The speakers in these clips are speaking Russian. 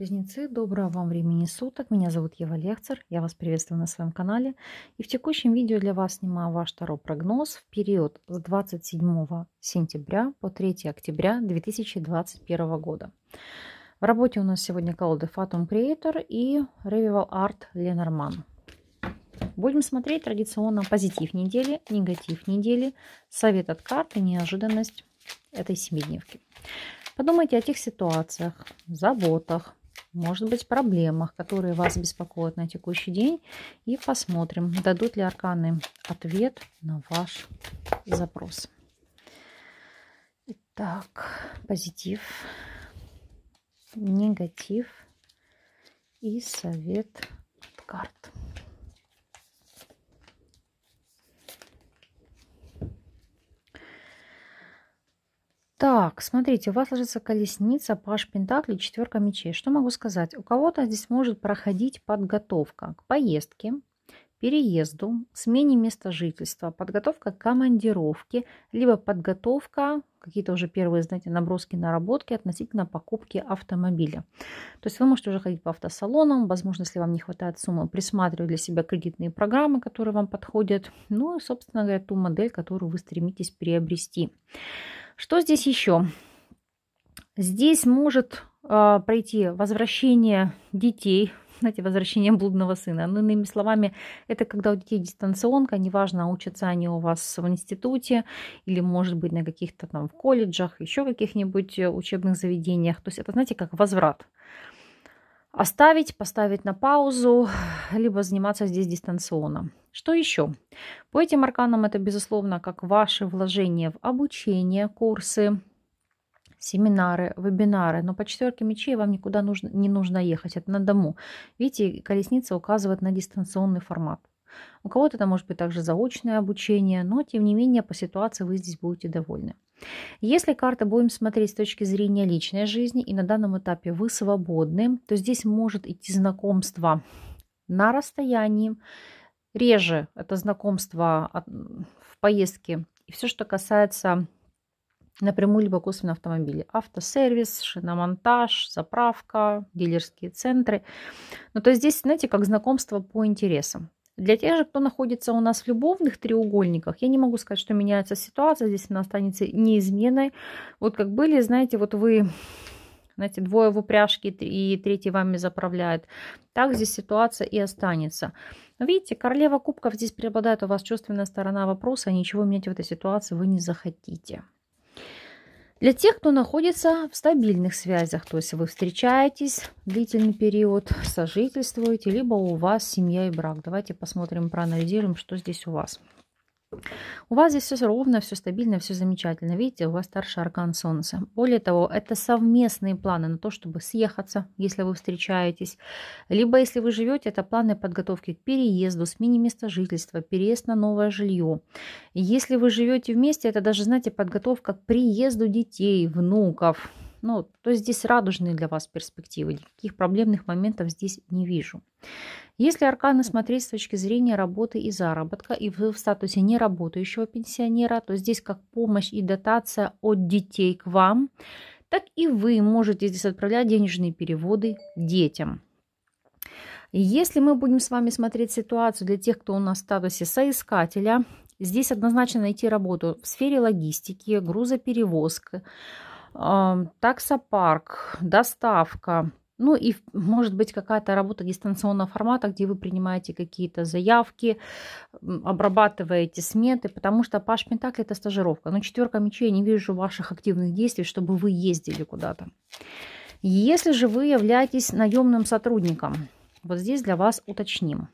Близнецы, доброго вам времени суток. Меня зовут Ева Лехцер. Я вас приветствую на своем канале. И в текущем видео для вас снимаю ваш Таро прогноз в период с 27 сентября по 3 октября 2021 года. В работе у нас сегодня колоды Fatum Creator и Revival Art Ленорман. Будем смотреть традиционно позитив недели, негатив недели, совет от карты, неожиданность этой семидневки. Подумайте о тех ситуациях, заботах, может быть, проблемах, которые вас беспокоят на текущий день. И посмотрим, дадут ли арканы ответ на ваш запрос. Итак, позитив, негатив и совет от карт. Так, смотрите, у вас ложится колесница, паш пентаклей, четверка мечей. Что могу сказать? У кого-то здесь может проходить подготовка к поездке, переезду, смене места жительства, подготовка к командировке, либо подготовка, какие-то уже первые, знаете, наброски, наработки относительно покупки автомобиля. То есть вы можете уже ходить по автосалонам, возможно, если вам не хватает суммы, присматривать для себя кредитные программы, которые вам подходят, ну и, собственно говоря, ту модель, которую вы стремитесь приобрести. Что здесь еще? Здесь может э, пройти возвращение детей, знаете, возвращение блудного сына. Ну, иными словами, это когда у детей дистанционка, неважно, учатся они у вас в институте или, может быть, на каких-то там в колледжах, еще каких-нибудь э, учебных заведениях. То есть это, знаете, как возврат оставить, поставить на паузу, либо заниматься здесь дистанционно. Что еще? По этим арканам это, безусловно, как ваши вложения в обучение, курсы, семинары, вебинары. Но по четверке мечей вам никуда нужно, не нужно ехать, это на дому. Видите, колесница указывает на дистанционный формат. У кого-то это может быть также заочное обучение, но тем не менее по ситуации вы здесь будете довольны. Если карты будем смотреть с точки зрения личной жизни, и на данном этапе вы свободны, то здесь может идти знакомство на расстоянии. Реже это знакомство в поездке. И все, что касается напрямую либо косвенно автомобиля. Автосервис, шиномонтаж, заправка, дилерские центры. Ну, то есть здесь, знаете, как знакомство по интересам. Для тех же, кто находится у нас в любовных треугольниках, я не могу сказать, что меняется ситуация, здесь она останется неизменной. Вот как были, знаете, вот вы знаете, двое в упряжке и третий вами заправляет. Так здесь ситуация и останется. видите, королева кубков здесь преобладает у вас чувственная сторона вопроса, ничего менять в этой ситуации вы не захотите. Для тех, кто находится в стабильных связях, то есть вы встречаетесь длительный период, сожительствуете, либо у вас семья и брак. Давайте посмотрим, проанализируем, что здесь у вас. У вас здесь все ровно, все стабильно, все замечательно. Видите, у вас старший аркан Солнца. Более того, это совместные планы на то, чтобы съехаться, если вы встречаетесь. Либо, если вы живете, это планы подготовки к переезду, смене места жительства, переезд на новое жилье. Если вы живете вместе, это даже, знаете, подготовка к приезду детей, внуков ну, то здесь радужные для вас перспективы, никаких проблемных моментов здесь не вижу. Если арканы смотреть с точки зрения работы и заработка, и вы в статусе неработающего пенсионера, то здесь как помощь и дотация от детей к вам, так и вы можете здесь отправлять денежные переводы детям. Если мы будем с вами смотреть ситуацию для тех, кто у нас в статусе соискателя, здесь однозначно найти работу в сфере логистики, грузоперевозка, таксопарк, доставка. Ну и может быть какая-то работа дистанционного формата, где вы принимаете какие-то заявки, обрабатываете сметы, потому что Паш Пентакли это стажировка. Но четверка мечей я не вижу ваших активных действий, чтобы вы ездили куда-то. Если же вы являетесь наемным сотрудником, вот здесь для вас уточним.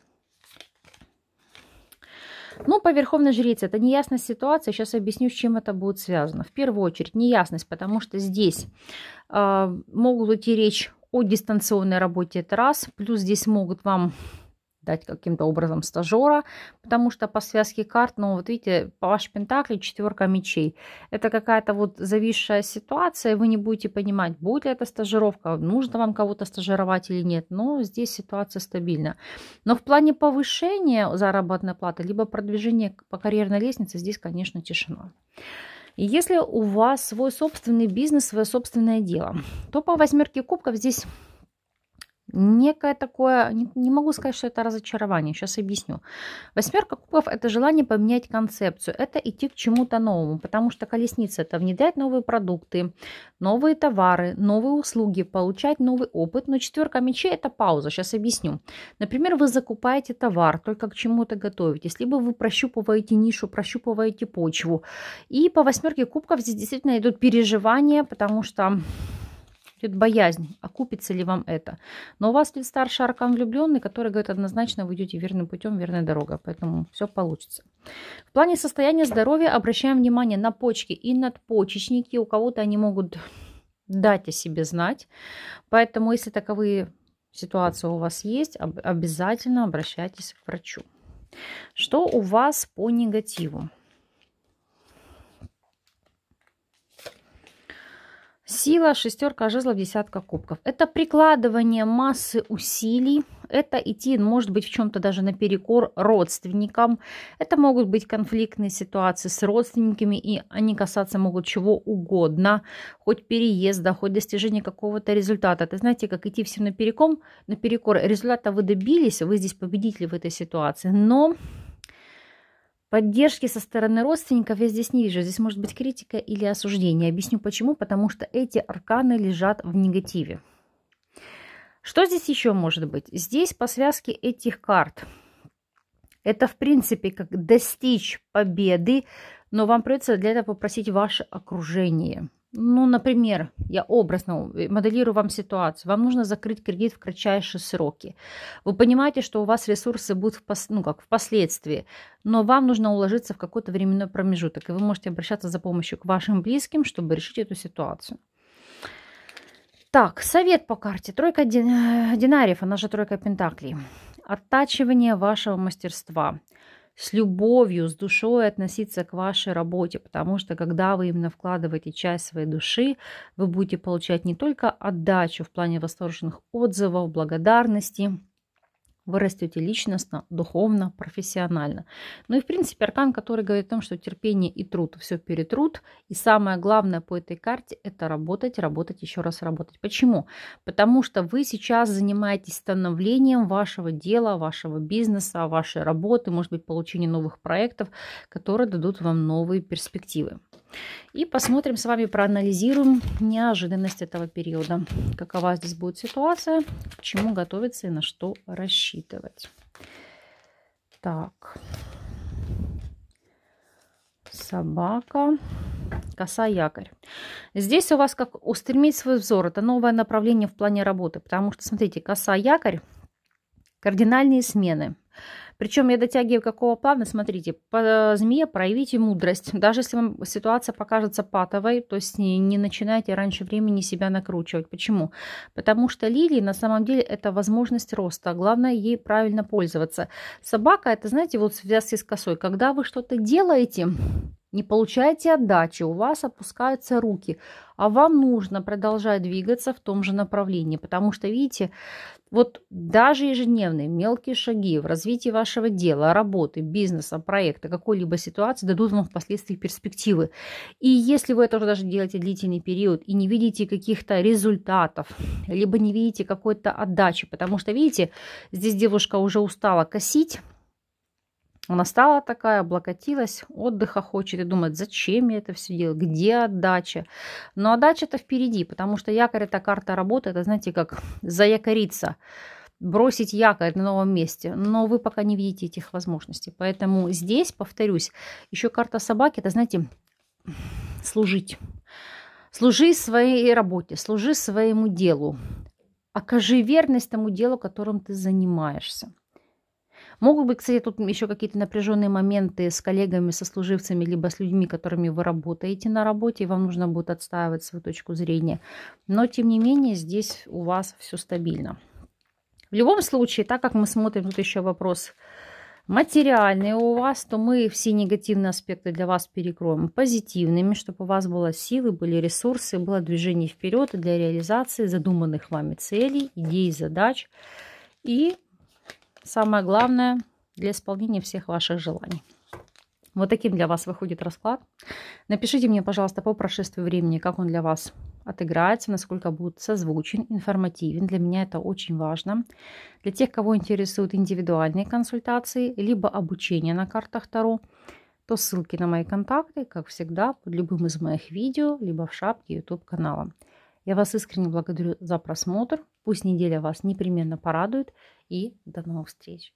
Ну, по верховной жрице, это неясность ситуации. Сейчас объясню, с чем это будет связано. В первую очередь, неясность, потому что здесь э, могут идти речь о дистанционной работе, это раз. Плюс здесь могут вам дать каким-то образом стажера, потому что по связке карт, ну вот видите, по паш пентаклей, четверка мечей. Это какая-то вот зависшая ситуация, вы не будете понимать, будет ли это стажировка, нужно вам кого-то стажировать или нет, но здесь ситуация стабильна. Но в плане повышения заработной платы, либо продвижения по карьерной лестнице, здесь, конечно, тишина. если у вас свой собственный бизнес, свое собственное дело, то по восьмерке кубков здесь некое такое, не, могу сказать, что это разочарование, сейчас объясню. Восьмерка кубков – это желание поменять концепцию, это идти к чему-то новому, потому что колесница – это внедрять новые продукты, новые товары, новые услуги, получать новый опыт, но четверка мечей – это пауза, сейчас объясню. Например, вы закупаете товар, только к чему-то готовитесь, либо вы прощупываете нишу, прощупываете почву. И по восьмерке кубков здесь действительно идут переживания, потому что идет боязнь, окупится а ли вам это. Но у вас стоит старший аркан влюбленный, который говорит однозначно, вы идете верным путем, верная дорога. Поэтому все получится. В плане состояния здоровья обращаем внимание на почки и надпочечники. У кого-то они могут дать о себе знать. Поэтому, если таковые ситуации у вас есть, обязательно обращайтесь к врачу. Что у вас по негативу? Сила, шестерка жезлов, десятка кубков. Это прикладывание массы усилий, это идти, может быть, в чем-то даже наперекор родственникам. Это могут быть конфликтные ситуации с родственниками, и они касаться могут чего угодно, хоть переезда, хоть достижения какого-то результата. Это знаете, как идти всем напереком, наперекор. Результата вы добились, вы здесь победители в этой ситуации, но Поддержки со стороны родственников я здесь не вижу. Здесь может быть критика или осуждение. Объясню почему. Потому что эти арканы лежат в негативе. Что здесь еще может быть? Здесь по связке этих карт. Это, в принципе, как достичь победы, но вам придется для этого попросить ваше окружение. Ну, например, я образно моделирую вам ситуацию. Вам нужно закрыть кредит в кратчайшие сроки. Вы понимаете, что у вас ресурсы будут впос... ну, как, впоследствии, но вам нужно уложиться в какой-то временной промежуток, и вы можете обращаться за помощью к вашим близким, чтобы решить эту ситуацию. Так, совет по карте. Тройка э, динариев, она же тройка пентаклей. Оттачивание вашего мастерства – с любовью, с душой относиться к вашей работе, потому что когда вы именно вкладываете часть своей души, вы будете получать не только отдачу в плане восторженных отзывов, благодарности, вы растете личностно, духовно, профессионально. Ну и, в принципе, аркан, который говорит о том, что терпение и труд, все перетрут. И самое главное по этой карте – это работать, работать, еще раз работать. Почему? Потому что вы сейчас занимаетесь становлением вашего дела, вашего бизнеса, вашей работы, может быть, получение новых проектов, которые дадут вам новые перспективы. И посмотрим с вами, проанализируем неожиданность этого периода. Какова здесь будет ситуация, к чему готовиться и на что рассчитывать. Так. Собака. Коса якорь. Здесь у вас как устремить свой взор. Это новое направление в плане работы. Потому что, смотрите, коса якорь, кардинальные смены. Причем я дотягиваю какого плана, смотрите, по э, змее проявите мудрость. Даже если вам ситуация покажется патовой, то есть не, не начинайте раньше времени себя накручивать. Почему? Потому что лилии на самом деле это возможность роста. Главное ей правильно пользоваться. Собака это, знаете, вот в связи с косой. Когда вы что-то делаете, не получаете отдачи, у вас опускаются руки, а вам нужно продолжать двигаться в том же направлении, потому что, видите, вот даже ежедневные мелкие шаги в развитии вашего дела, работы, бизнеса, проекта, какой-либо ситуации дадут вам впоследствии перспективы. И если вы это уже даже делаете длительный период и не видите каких-то результатов, либо не видите какой-то отдачи, потому что, видите, здесь девушка уже устала косить, она стала такая, облокотилась, отдыха хочет и думает, зачем я это все делаю, где отдача. Но отдача-то впереди, потому что якорь – это карта работы, это, знаете, как заякориться, бросить якорь на новом месте. Но вы пока не видите этих возможностей. Поэтому здесь, повторюсь, еще карта собаки – это, знаете, служить. Служи своей работе, служи своему делу. Окажи верность тому делу, которым ты занимаешься. Могут быть, кстати, тут еще какие-то напряженные моменты с коллегами, со служивцами, либо с людьми, которыми вы работаете на работе, и вам нужно будет отстаивать свою точку зрения. Но, тем не менее, здесь у вас все стабильно. В любом случае, так как мы смотрим, тут еще вопрос материальные у вас, то мы все негативные аспекты для вас перекроем позитивными, чтобы у вас было силы, были ресурсы, было движение вперед для реализации задуманных вами целей, идей, задач. И самое главное для исполнения всех ваших желаний. Вот таким для вас выходит расклад. Напишите мне, пожалуйста, по прошествии времени, как он для вас отыграется, насколько будет созвучен, информативен. Для меня это очень важно. Для тех, кого интересуют индивидуальные консультации, либо обучение на картах Таро, то ссылки на мои контакты, как всегда, под любым из моих видео, либо в шапке YouTube канала. Я вас искренне благодарю за просмотр. Пусть неделя вас непременно порадует и до новых встреч!